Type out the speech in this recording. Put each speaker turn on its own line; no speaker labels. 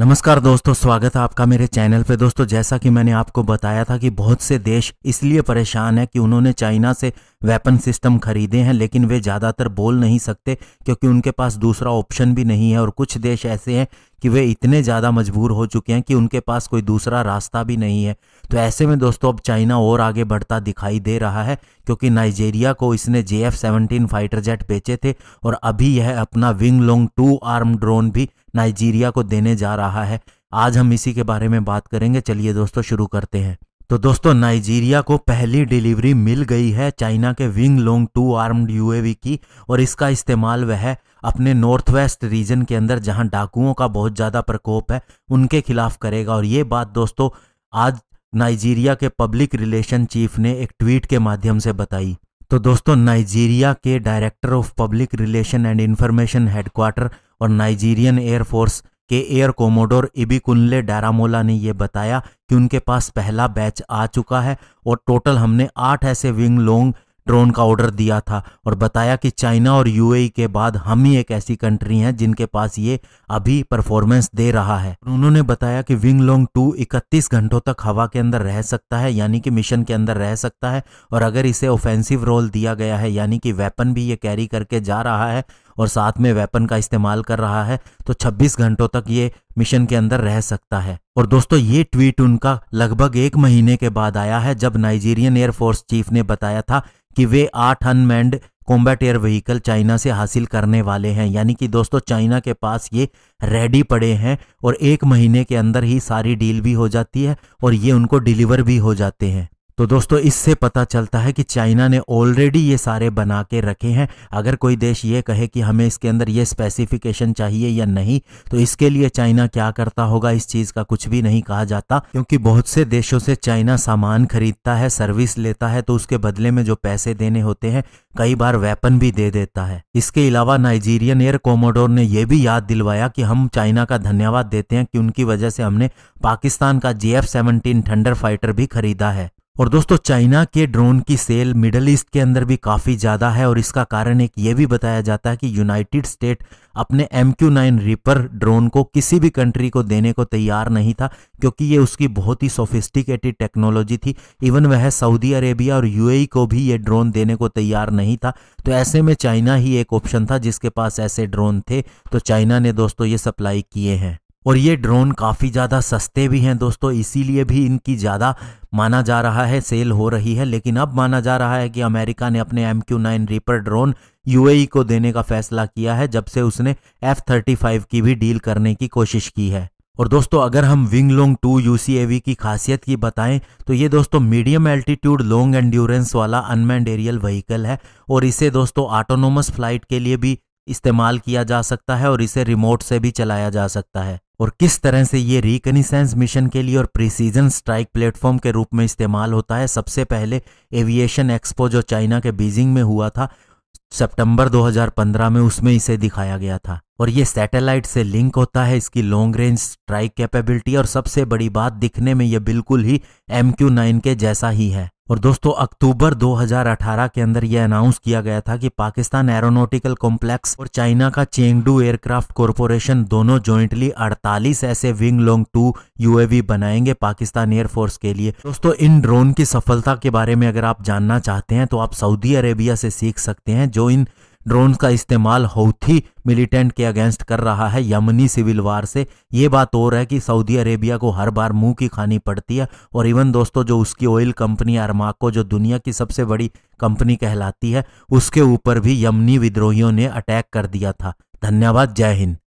नमस्कार दोस्तों स्वागत है आपका मेरे चैनल पे दोस्तों जैसा कि मैंने आपको बताया था कि बहुत से देश इसलिए परेशान है कि उन्होंने चाइना से वेपन सिस्टम खरीदे हैं लेकिन वे ज़्यादातर बोल नहीं सकते क्योंकि उनके पास दूसरा ऑप्शन भी नहीं है और कुछ देश ऐसे हैं कि वे इतने ज़्यादा मजबूर हो चुके हैं कि उनके पास कोई दूसरा रास्ता भी नहीं है तो ऐसे में दोस्तों अब चाइना और आगे बढ़ता दिखाई दे रहा है क्योंकि नाइजेरिया को इसने J F seventeen fighter jet बेचे थे और अभी यह अपना Wing Loong two arm drone भी नाइजीरिया को देने जा रहा है आज हम इसी के बारे में बात करेंगे चलिए दोस्तों शुरू करते हैं तो दोस्तों नाइजीरिया को पहली डिलीवरी मिल गई है चाइना के Wing Loong two armed UAV की और इसका इस्तेमाल वह अपने नॉर्थ वेस्ट रीजन के अंदर जहां डाकुओं का बहुत ज़्यादा प्रकोप है उनके खिलाफ करेगा और ये बात दोस्तों आज नाइजीरिया के पब्लिक रिलेशन चीफ ने एक ट्वीट के माध्यम से बताई तो दोस्तों नाइजीरिया के director of public relation and information headquarter और नाइजीरियन एयरफोर्स के एयर कोमोडोर इबिकुनले डारामोला ने यह बताया कि उनके पास पहला बैच आ चुका है और टोटल हमने आठ ऐसे विंग लोंग ड्रोन का ऑर्डर दिया था और बताया कि चाइना और यूएई के बाद हम ही एक ऐसी कंट्री हैं जिनके पास ये अभी परफॉर्मेंस दे रहा है उन्होंने बताया कि विंग लोंग टू इकतीस घंटों तक हवा के अंदर रह सकता है यानी कि मिशन के अंदर रह सकता है और अगर इसे ऑफेंसिव रोल दिया गया है यानी कि वेपन भी ये कैरी करके जा रहा है और साथ में वेपन का इस्तेमाल कर रहा है तो 26 घंटों तक ये मिशन के अंदर रह सकता है और दोस्तों ये ट्वीट उनका लगभग एक महीने के बाद आया है जब नाइजीरियन एयरफोर्स चीफ ने बताया था कि वे आठ unmanned combat air vehicle China से हासिल करने वाले हैं यानी कि दोस्तों चाइना के पास ये रेडी पड़े हैं और एक महीने के अंदर ही सारी डील भी हो जाती है और ये उनको डिलीवर भी हो जाते हैं तो दोस्तों इससे पता चलता है कि चाइना ने ऑलरेडी ये सारे बना के रखे हैं अगर कोई देश ये कहे कि हमें इसके अंदर ये स्पेसिफिकेशन चाहिए या नहीं तो इसके लिए चाइना क्या करता होगा इस चीज़ का कुछ भी नहीं कहा जाता क्योंकि बहुत से देशों से चाइना सामान खरीदता है सर्विस लेता है तो उसके बदले में जो पैसे देने होते हैं कई बार वेपन भी दे देता है इसके अलावा नाइजीरियन एयर कोमोडोर ने यह भी याद दिलवाया कि हम चाइना का धन्यवाद देते हैं कि उनकी वजह से हमने पाकिस्तान का J F seventeen Thunder fighter भी खरीदा है और दोस्तों चाइना के ड्रोन की सेल मिडल ईस्ट के अंदर भी काफ़ी ज़्यादा है और इसका कारण एक ये भी बताया जाता है कि यूनाइटेड स्टेट अपने M Q nine Reaper drone को किसी भी कंट्री को देने को तैयार नहीं था क्योंकि ये उसकी बहुत ही सोफिस्टिकेटेड टेक्नोलॉजी थी इवन वह सऊदी अरेबिया और यूएई e को भी ये ड्रोन देने को तैयार नहीं था तो ऐसे में चाइना ही एक ऑप्शन था जिसके पास ऐसे ड्रोन थे तो चाइना ने दोस्तों ये सप्लाई किए हैं और ये ड्रोन काफ़ी ज़्यादा सस्ते भी हैं दोस्तों इसीलिए भी इनकी ज़्यादा माना जा रहा है सेल हो रही है लेकिन अब माना जा रहा है कि अमेरिका ने अपने M Q nine Reaper drone UAE e को देने का फैसला किया है जब से उसने एफ थर्टी फाइव की भी डील करने की कोशिश की है और दोस्तों अगर हम विंग लोंग टू यू की खासियत की बताएं तो ये दोस्तों मीडियम एल्टीट्यूड लॉन्ग एंड्योरेंस वाला अनमैंड एरियल व्हीकल है और इसे दोस्तों ऑटोनोमस फ्लाइट के लिए भी इस्तेमाल किया जा सकता है और इसे रिमोट से भी चलाया जा सकता है और किस तरह से ये रिकनिसेंस मिशन के लिए और प्रिसीजन स्ट्राइक प्लेटफॉर्म के रूप में इस्तेमाल होता है सबसे पहले एविएशन एक्सपो जो चाइना के बीजिंग में हुआ था सितंबर 2015 में उसमें इसे दिखाया गया था और ये सैटेलाइट से लिंक होता है इसकी लॉन्ग रेंज स्ट्राइक कैपेबिलिटी और सबसे बड़ी बात दिखने में यह बिल्कुल ही एम के जैसा ही है और दोस्तों अक्टूबर 2018 के अंदर यह अनाउंस किया गया था कि पाकिस्तान एरोनोटिकल कॉम्प्लेक्स और चाइना का चेंगडू एयरक्राफ्ट कॉरपोरेशन दोनों जॉइंटली 48 ऐसे विंग लॉन्ग टू यूएवी बनाएंगे पाकिस्तान एयरफोर्स के लिए दोस्तों इन ड्रोन की सफलता के बारे में अगर आप जानना चाहते हैं तो आप सऊदी अरेबिया से सीख सकते हैं जो इन ड्रोन का इस्तेमाल हौथी मिलिटेंट के अगेंस्ट कर रहा है यमनी सिविल वार से ये बात और है कि सऊदी अरेबिया को हर बार मुंह की खानी पड़ती है और इवन दोस्तों जो उसकी ऑयल कंपनी अरमाको जो दुनिया की सबसे बड़ी कंपनी कहलाती है उसके ऊपर भी यमनी विद्रोहियों ने अटैक कर दिया था धन्यवाद जय हिंद